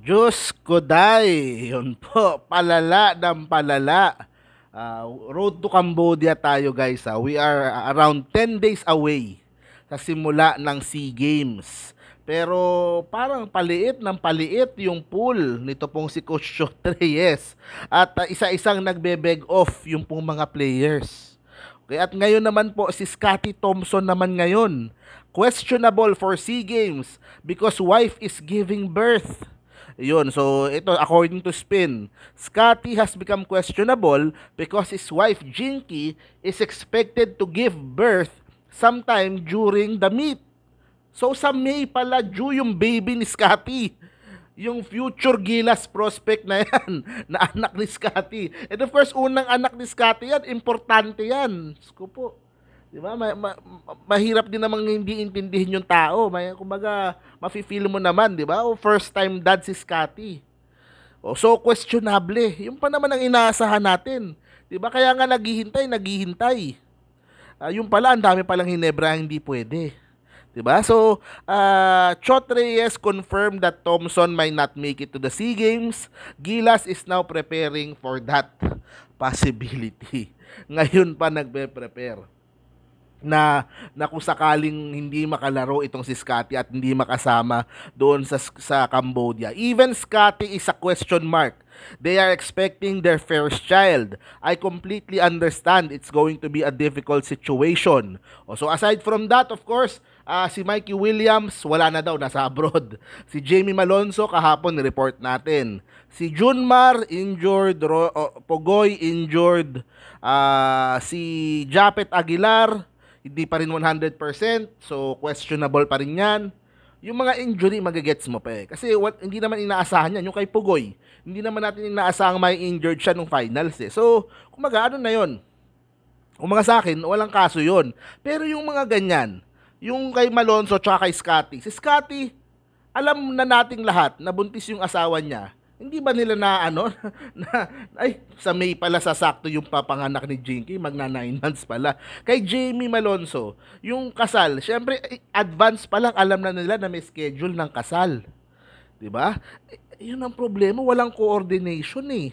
Diyos ko day, yun po, palala ng palala. Uh, road to Cambodia tayo guys. Uh, we are around 10 days away sa simula ng SEA Games. Pero parang paliit ng paliit yung pool nito pong si Coach Shot At uh, isa-isang nagbe-beg off yung pong mga players. Okay, at ngayon naman po si Scotty Thompson naman ngayon. Questionable for SEA Games because wife is giving birth. Yun, so ito, according to Spin, Scotty has become questionable because his wife Jinky is expected to give birth sometime during the meet. So sa May pala due yung baby ni Scotty. Yung future Gilas prospect na yan, na anak ni Scotty. And of course, unang anak ni Scotty yan, importante yan. Sko po. Di ba? Ma- ma- mahirap din namang hindi intindihin yung tao. May, kumbaga, mafe-feel mo naman, di ba? O oh, first time dad si Scotty. O, oh, so questionable. Yung pa naman ang inaasahan natin. Di ba? Kaya nga naghihintay, naghihintay. Uh, yung pala, ang dami palang Hinebra hindi pwede. Di ba? So, uh, Chot Reyes confirmed that Thompson might not make it to the SEA Games. Gilas is now preparing for that possibility. Ngayon pa nagbe-prepare na na kung sakaling hindi makalaro itong si Scotty at hindi makasama doon sa sa Cambodia. Even Scotty is a question mark. They are expecting their first child. I completely understand it's going to be a difficult situation. Oh, so aside from that, of course, uh, si Mikey Williams wala na daw nasa abroad. Si Jamie Malonzo kahapon report natin. Si Junmar injured, Ro- oh, Pogoy injured, uh, si Japet Aguilar hindi pa rin 100%, so questionable pa rin yan. Yung mga injury, magagets mo pa eh. Kasi what, hindi naman inaasahan yan. Yung kay Pugoy, hindi naman natin inaasahang may injured siya nung finals eh. So, kumaga, ano na yon Kung mga sa akin, walang kaso yon Pero yung mga ganyan, yung kay Malonzo tsaka kay Scotty. Si Scotty, alam na nating lahat na buntis yung asawa niya hindi ba nila na ano na ay sa May pala sasakto yung papanganak ni Jinky, magna 9 months pala. Kay Jamie Malonzo, yung kasal, syempre eh, advance pa lang alam na nila na may schedule ng kasal. 'Di ba? Eh, yun ang problema, walang coordination eh.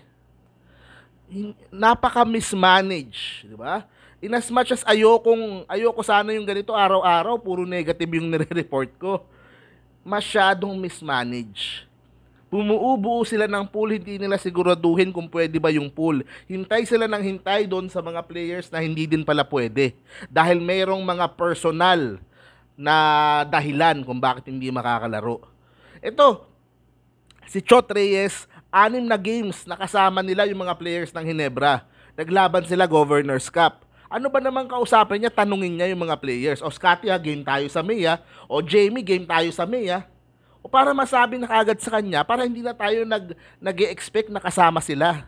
Napaka mismanage, 'di ba? In as much as ayokong ayoko sana yung ganito araw-araw, puro negative yung nire-report ko. Masyadong mismanage bumuubuo sila ng pool, hindi nila siguraduhin kung pwede ba yung pool. Hintay sila ng hintay doon sa mga players na hindi din pala pwede. Dahil mayroong mga personal na dahilan kung bakit hindi makakalaro. Ito, si Chot Reyes, anim na games nakasama nila yung mga players ng Hinebra. Naglaban sila Governor's Cup. Ano ba naman kausapin niya? Tanungin niya yung mga players. O Scotty, ah, game tayo sa Mia. Ah. O Jamie, game tayo sa Mia ah para masabi na kagad sa kanya para hindi na tayo nag nag expect na kasama sila.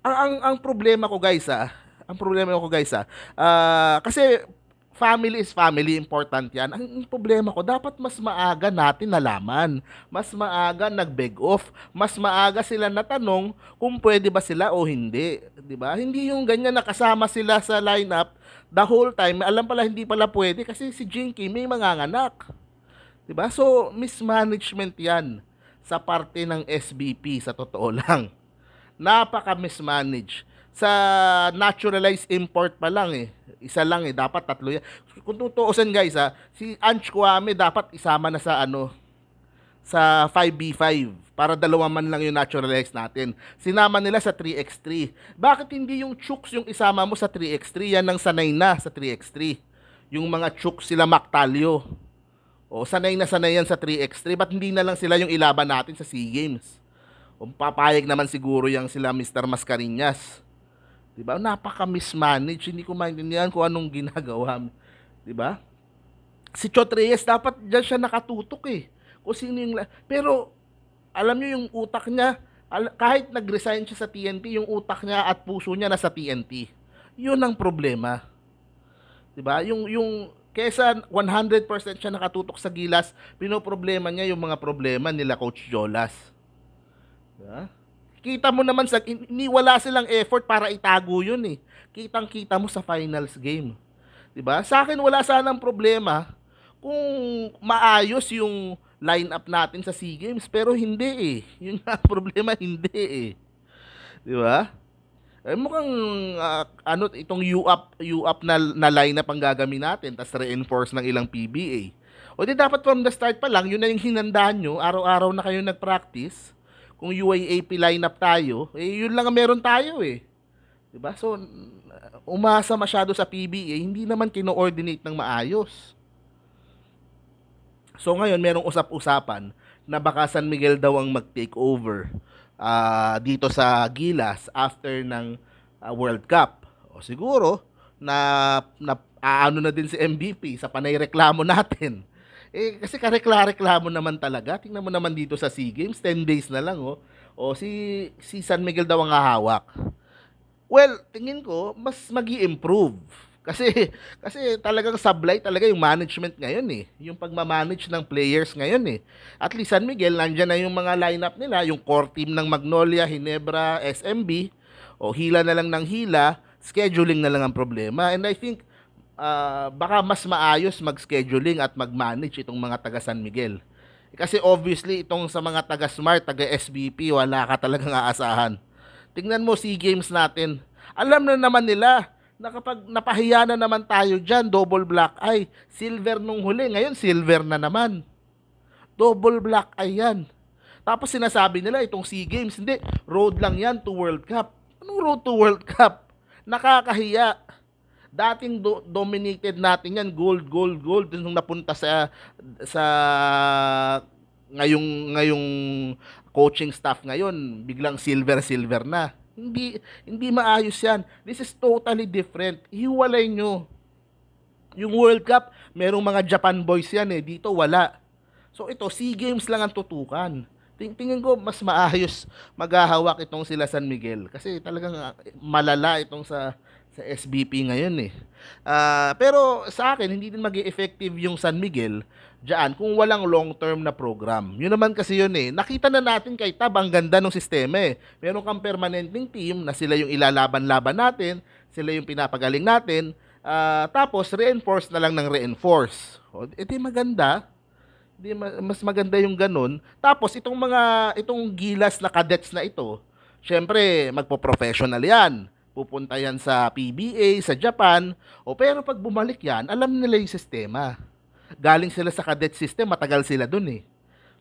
Ang, ang ang problema ko guys ah, ang problema ko guys ah, uh, kasi family is family, important yan. Ang problema ko, dapat mas maaga natin nalaman. Mas maaga nag-beg off. Mas maaga sila natanong kung pwede ba sila o hindi. ba diba? Hindi yung ganyan nakasama sila sa lineup the whole time. Alam pala hindi pala pwede kasi si Jinky may manganganak. 'Di ba? So mismanagement 'yan sa parte ng SBP sa totoo lang. Napaka-mismanage sa naturalized import pa lang eh. Isa lang eh, dapat tatlo yan. Kung tutuusin guys ha, ah, si Anch Kwame dapat isama na sa ano, sa 5B5 para dalawa man lang yung naturalized natin. Sinama nila sa 3x3. Bakit hindi yung chooks yung isama mo sa 3x3? Yan ang sanay na sa 3x3. Yung mga chooks sila Mactalio. O sanay na sanay yan sa 3x3, ba't hindi na lang sila yung ilaban natin sa SEA Games? O papayag naman siguro yung sila Mr. Mascarinas. 'Di ba? Napaka-mismanage, hindi ko maintindihan kung anong ginagawa. 'Di ba? Si Chot Reyes dapat diyan siya nakatutok eh. Kung sino yung pero alam niyo yung utak niya, kahit nag-resign siya sa TNT, yung utak niya at puso niya nasa TNT. 'Yun ang problema. 'Di ba? Yung yung Kesa 100% siya nakatutok sa gilas, pinoproblema niya yung mga problema nila Coach Jolas. Yeah. Kita mo naman sa iniwala silang effort para itago yun eh. Kitang-kita mo sa finals game. 'Di ba? Sa akin wala sanang problema kung maayos yung lineup natin sa SEA Games pero hindi eh. Yun nga problema hindi eh. 'Di ba? Eh, mukhang uh, ano itong UAP UAP na, na lineup ang gagamin natin tapos reinforce ng ilang PBA. O di dapat from the start pa lang, yun na yung hinandaan nyo, araw-araw na kayo nag-practice. Kung UAAP lineup tayo, eh yun lang ang meron tayo eh. 'Di ba? So umasa masyado sa PBA, hindi naman kino-ordinate ng maayos. So ngayon merong usap-usapan na baka San Miguel daw ang mag-take over uh, dito sa Gilas after ng uh, World Cup. O siguro na, na aano na din si MVP sa panay reklamo natin. Eh, kasi karekla-reklamo naman talaga. Tingnan mo naman dito sa SEA Games, 10 days na lang, oh. O, si, si San Miguel daw ang hawak. Well, tingin ko, mas magi improve kasi kasi talagang sablay talaga yung management ngayon eh. Yung pagmamanage ng players ngayon eh. At least San Miguel nandiyan na yung mga lineup nila, yung core team ng Magnolia, Hinebra, SMB o hila na lang ng hila, scheduling na lang ang problema. And I think uh, baka mas maayos mag-scheduling at mag-manage itong mga taga San Miguel. Kasi obviously itong sa mga taga Smart, taga SBP, wala ka talagang aasahan. Tingnan mo si games natin. Alam na naman nila na kapag napahiya na naman tayo dyan, double black eye. Silver nung huli, ngayon silver na naman. Double black eye yan. Tapos sinasabi nila itong SEA Games, hindi, road lang yan to World Cup. Anong road to World Cup? Nakakahiya. Dating do- dominated natin yan, gold, gold, gold. Nung napunta sa, sa ngayong, ngayong coaching staff ngayon, biglang silver, silver na hindi, hindi maayos yan. This is totally different. Hiwalay nyo. Yung World Cup, merong mga Japan boys yan eh. Dito, wala. So ito, SEA Games lang ang tutukan. Ting tingin ko mas maayos maghahawak itong sila San Miguel kasi talagang ah, malala itong sa sa SBP ngayon eh. Uh, pero sa akin hindi din maging effective yung San Miguel dyan kung walang long-term na program. Yun naman kasi yun eh. Nakita na natin kay Tab ang ganda ng sistema eh. Meron kang permanenteng team na sila yung ilalaban-laban natin, sila yung pinapagaling natin, uh, tapos reinforce na lang ng reinforce. O, e maganda. Di, mas maganda yung ganun. Tapos itong mga, itong gilas na cadets na ito, syempre magpo-professional yan pupunta yan sa PBA, sa Japan, o pero pag bumalik yan, alam nila yung sistema galing sila sa cadet system, matagal sila dun eh.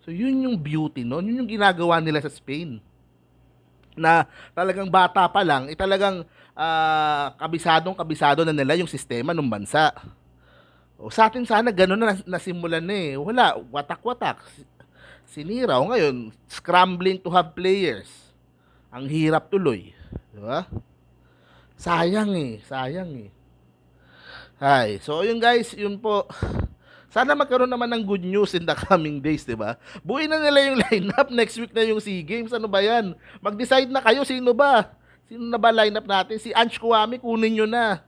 So yun yung beauty noon, yun yung ginagawa nila sa Spain. Na talagang bata pa lang, eh, talagang uh, ah, kabisadong kabisado na nila yung sistema ng bansa. O, sa atin sana ganun na nasimulan na eh. Wala, watak-watak. Sinira. O ngayon, scrambling to have players. Ang hirap tuloy. Di ba? Sayang eh, sayang eh. Ay, so yun guys, yun po. Sana magkaroon naman ng good news in the coming days, di ba? Buuin na nila yung lineup. Next week na yung SEA Games. Ano ba yan? Mag-decide na kayo sino ba? Sino na ba lineup natin? Si Ange Kuwami, kunin niyo na.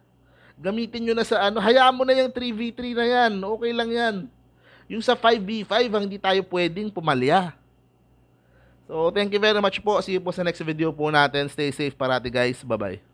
Gamitin niyo na sa ano. Hayaan mo na yung 3v3 na yan. Okay lang yan. Yung sa 5v5, hindi tayo pwedeng pumalya. So, thank you very much po. See you po sa next video po natin. Stay safe parati guys. Bye-bye.